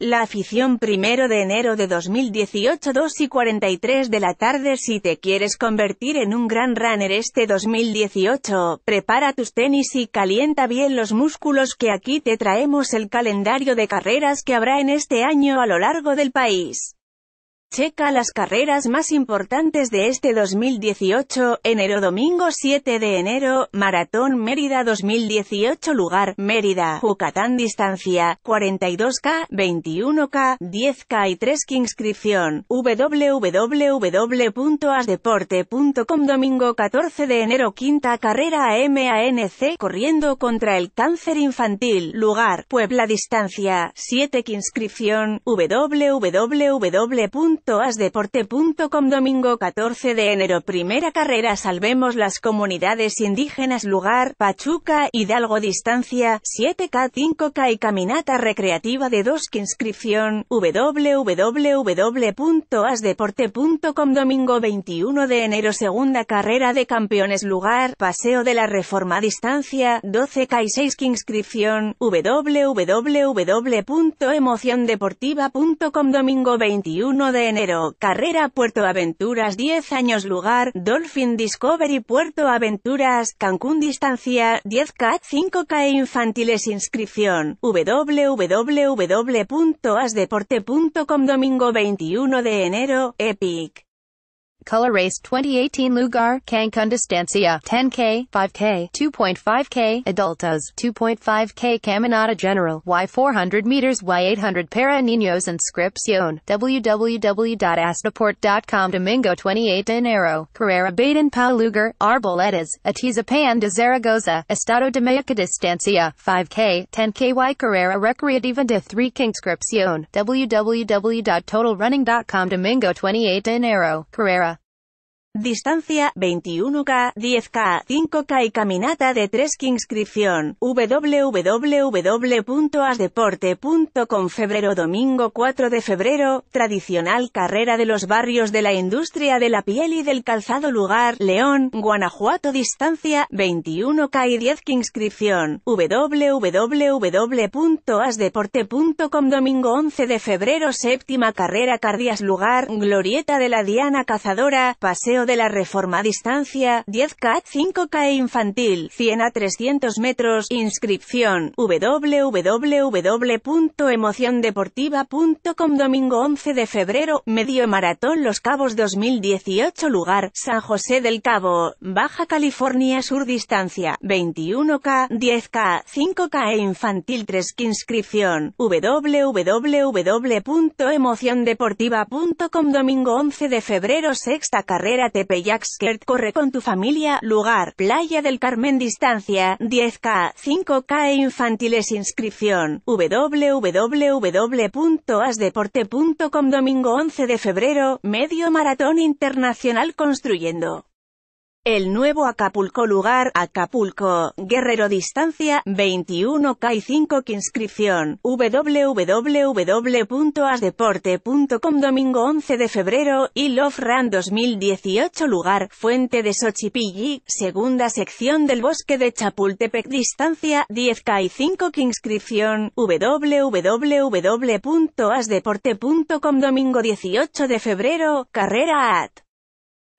La afición primero de enero de 2018 2 y 43 de la tarde Si te quieres convertir en un gran runner este 2018, prepara tus tenis y calienta bien los músculos que aquí te traemos el calendario de carreras que habrá en este año a lo largo del país. Checa las carreras más importantes de este 2018, enero domingo 7 de enero, Maratón Mérida 2018 lugar, Mérida, Yucatán distancia, 42K, 21K, 10K y 3K inscripción, www.asdeporte.com domingo 14 de enero quinta carrera MANC, corriendo contra el cáncer infantil, lugar, Puebla distancia, 7K inscripción, www asdeporte.com Domingo 14 de enero Primera carrera Salvemos las comunidades indígenas Lugar, Pachuca, Hidalgo Distancia, 7K 5K y Caminata recreativa de 2 Inscripción, www.asdeporte.com Domingo 21 de enero Segunda carrera de campeones Lugar, Paseo de la Reforma Distancia, 12K y 6 Inscripción, www.emociondeportiva.com Domingo 21 de enero, carrera Puerto Aventuras 10 años lugar, Dolphin Discovery Puerto Aventuras, Cancún distancia, 10K 5K e infantiles inscripción, www.asdeporte.com domingo 21 de enero, Epic. color race 2018 Lugar, Cancun Distancia, 10K, 5K, 2.5K, Adultos, 2.5K Caminata General, Y400 meters, Y800 Para Niños Inscripción, www.astaport.com Domingo 28 de Enero, Carrera Baden Pau Lugar, Arboletas, Atizapan de Zaragoza, Estado de Mexico Distancia, 5K, 10K Y Carrera Recreativa de 3 Kingscripción, www.totalrunning.com Domingo 28 de Enero, Carrera, Distancia 21K, 10K, 5K y caminata de 3 que inscripción www.asdeporte.com Febrero domingo 4 de febrero, tradicional carrera de los barrios de la industria de la piel y del calzado lugar, León, Guanajuato Distancia 21K y 10 k inscripción www.asdeporte.com Domingo 11 de febrero séptima carrera Cardías lugar, Glorieta de la Diana Cazadora, Paseo de la Reforma Distancia, 10K, 5K e infantil, 100 a 300 metros, inscripción, www.emociondeportiva.com Domingo 11 de febrero, medio maratón Los Cabos 2018 Lugar, San José del Cabo, Baja California Sur Distancia, 21K, 10K, 5K e infantil 3 Inscripción, www.emociondeportiva.com Domingo 11 de febrero Sexta carrera TP Corre con tu familia. Lugar, Playa del Carmen. Distancia, 10K, 5K e infantiles. Inscripción, www.asdeporte.com. Domingo 11 de febrero, Medio Maratón Internacional Construyendo. El nuevo Acapulco lugar, Acapulco, Guerrero distancia, 21K 5 que inscripción, www.asdeporte.com domingo 11 de febrero, y Love Run 2018 lugar, Fuente de Xochipilli, segunda sección del bosque de Chapultepec distancia, 10K 5 que inscripción, www.asdeporte.com domingo 18 de febrero, carrera at.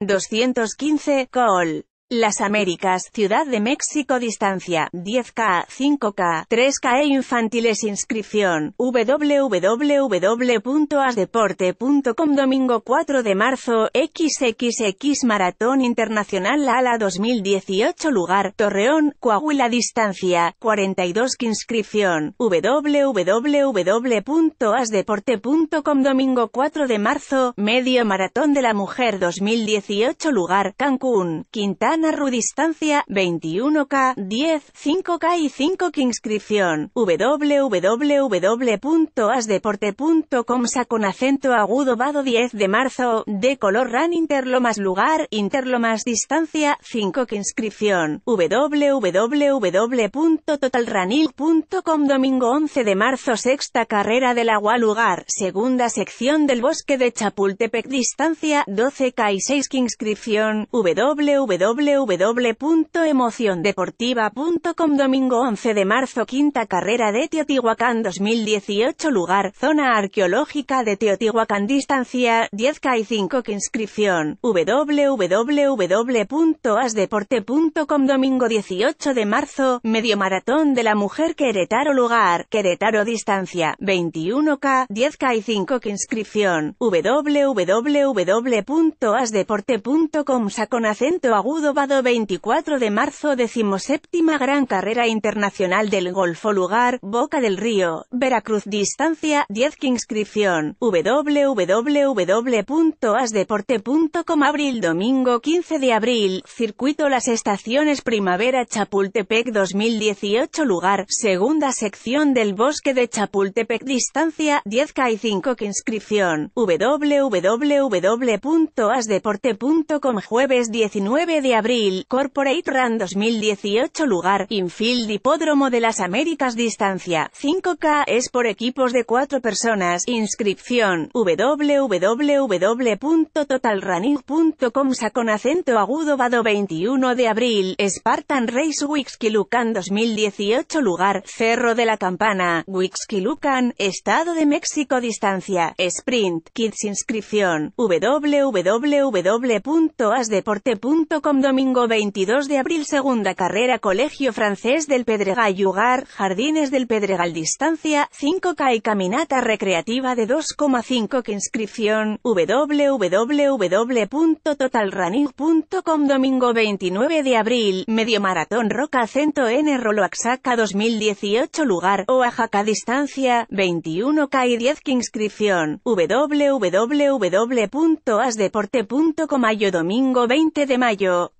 215, Col. Las Américas, Ciudad de México Distancia, 10K, 5K, 3K e infantiles Inscripción, www.asdeporte.com Domingo 4 de marzo, XXX Maratón Internacional ALA 2018 Lugar, Torreón, Coahuila Distancia, 42 k Inscripción, www.asdeporte.com Domingo 4 de marzo, Medio Maratón de la Mujer 2018 Lugar, Cancún, Quintana RU distancia 21K, 10, 5K y 5K inscripción www.asdeporte.com sa con acento agudo vado 10 de marzo, de color ran interlomas lugar, interlomas distancia 5K inscripción www.totalranil.com domingo 11 de marzo sexta carrera del agua lugar, segunda sección del bosque de Chapultepec distancia 12K y 6K inscripción www www.emociondeportiva.com Domingo 11 de marzo Quinta carrera de Teotihuacán 2018 Lugar, zona arqueológica de Teotihuacán Distancia, 10K y 5K Inscripción, www.asdeporte.com Domingo 18 de marzo, Medio Maratón de la Mujer Querétaro Lugar, Querétaro Distancia, 21K, 10K y 5K Inscripción, www.asdeporte.com Sacon acento agudo 24 de marzo decimoséptima Gran Carrera Internacional del Golfo Lugar, Boca del Río, Veracruz Distancia, 10 que inscripción, www.asdeporte.com Abril domingo 15 de abril, Circuito Las Estaciones Primavera Chapultepec 2018 Lugar, segunda sección del Bosque de Chapultepec Distancia, 10K 5 que inscripción, www.asdeporte.com Jueves 19 de abril Corporate Run 2018 lugar, Infield Hipódromo de las Américas distancia, 5K, es por equipos de 4 personas, inscripción, www.totalrunning.com con acento agudo vado 21 de abril, Spartan Race Wixquilucan 2018 lugar, Cerro de la Campana, Wixquilucan, Estado de México distancia, Sprint, Kids inscripción, www.asdeporte.com domingo 22 de abril segunda carrera Colegio Francés del Pedregal Yugar, Jardines del Pedregal Distancia, 5K y Caminata Recreativa de 2,5 que inscripción, www.totalrunning.com domingo 29 de abril, medio maratón Roca Cento N Roloaxaca 2018 lugar, Oaxaca Distancia, 21K y 10 que inscripción, www.asdeporte.com mayo domingo 20 de mayo,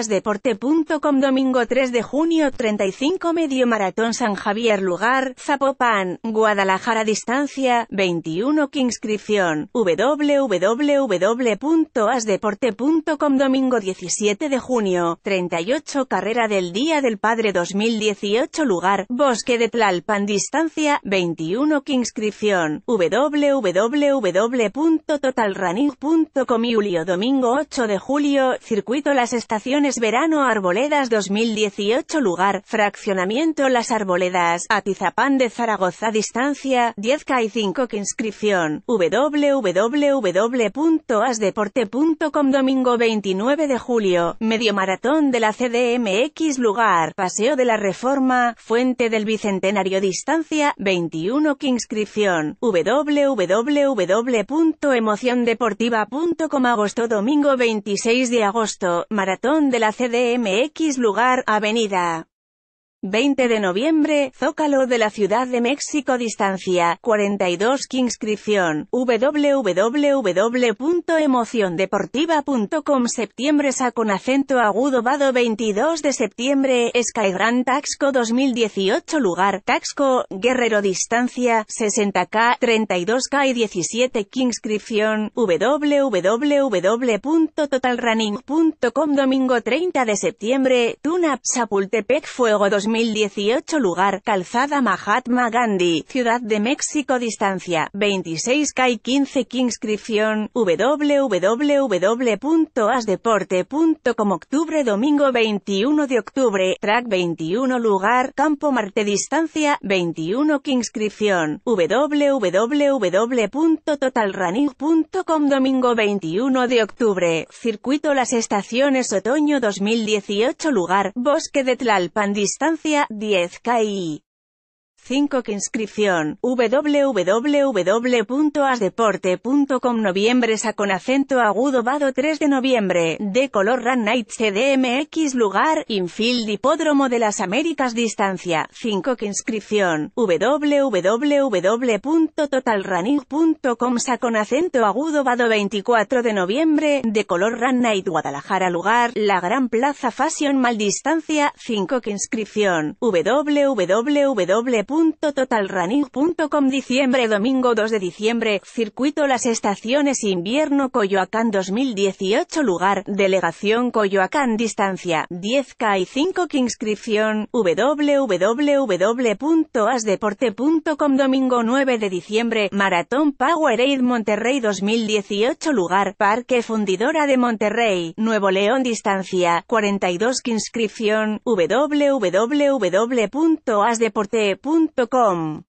Asdeporte.com Domingo 3 de junio 35 Medio Maratón San Javier Lugar, Zapopan, Guadalajara Distancia, 21 que inscripción, www.asdeporte.com Domingo 17 de junio, 38 Carrera del Día del Padre 2018 Lugar, Bosque de Tlalpan Distancia, 21 que inscripción, www.totalrunning.com Julio Domingo 8 de julio, Circuito Las Estaciones es Verano Arboledas 2018 Lugar, Fraccionamiento Las Arboledas, Atizapán de Zaragoza Distancia, 10K y 5K Inscripción, www.asdeporte.com Domingo 29 de julio, Medio Maratón de la CDMX Lugar, Paseo de la Reforma, Fuente del Bicentenario Distancia, 21K Inscripción, www.emociondeportiva.com Agosto Domingo 26 de agosto, Maratón de la CDMX lugar, Avenida 20 de noviembre, Zócalo de la Ciudad de México Distancia, 42 que inscripción, www.emociondeportiva.com Septiembre Sa con acento agudo Vado 22 de septiembre, Sky Grand Taxco 2018 Lugar, Taxco, Guerrero Distancia, 60K, 32K y 17 que inscripción, www.totalrunning.com Domingo 30 de septiembre, Tuna Sapultepec Fuego 2018 2018 Lugar, Calzada Mahatma Gandhi, Ciudad de México Distancia, 26K 15 k Inscripción, www.asdeporte.com Octubre Domingo 21 de octubre, Track 21 Lugar, Campo Marte Distancia, 21 k Inscripción, www.totalrunning.com Domingo 21 de octubre, Circuito Las Estaciones Otoño 2018 Lugar, Bosque de Tlalpan Distancia 10 KI. 5 que inscripción www.asdeporte.com noviembre sa con acento agudo vado 3 de noviembre de color run night cdmx lugar infield hipódromo de las américas distancia 5 que inscripción www.totalrunning.com sa con acento agudo vado 24 de noviembre de color run night guadalajara lugar la gran plaza fashion mal distancia 5 que inscripción www www.totalrunning.com Diciembre Domingo 2 de diciembre, Circuito Las Estaciones Invierno Coyoacán 2018 Lugar, Delegación Coyoacán Distancia, 10K y 5 k Inscripción, www.asdeporte.com Domingo 9 de diciembre, Maratón Powerade Monterrey 2018 Lugar, Parque Fundidora de Monterrey, Nuevo León Distancia, 42 k Inscripción, www.asdeporte.com Become.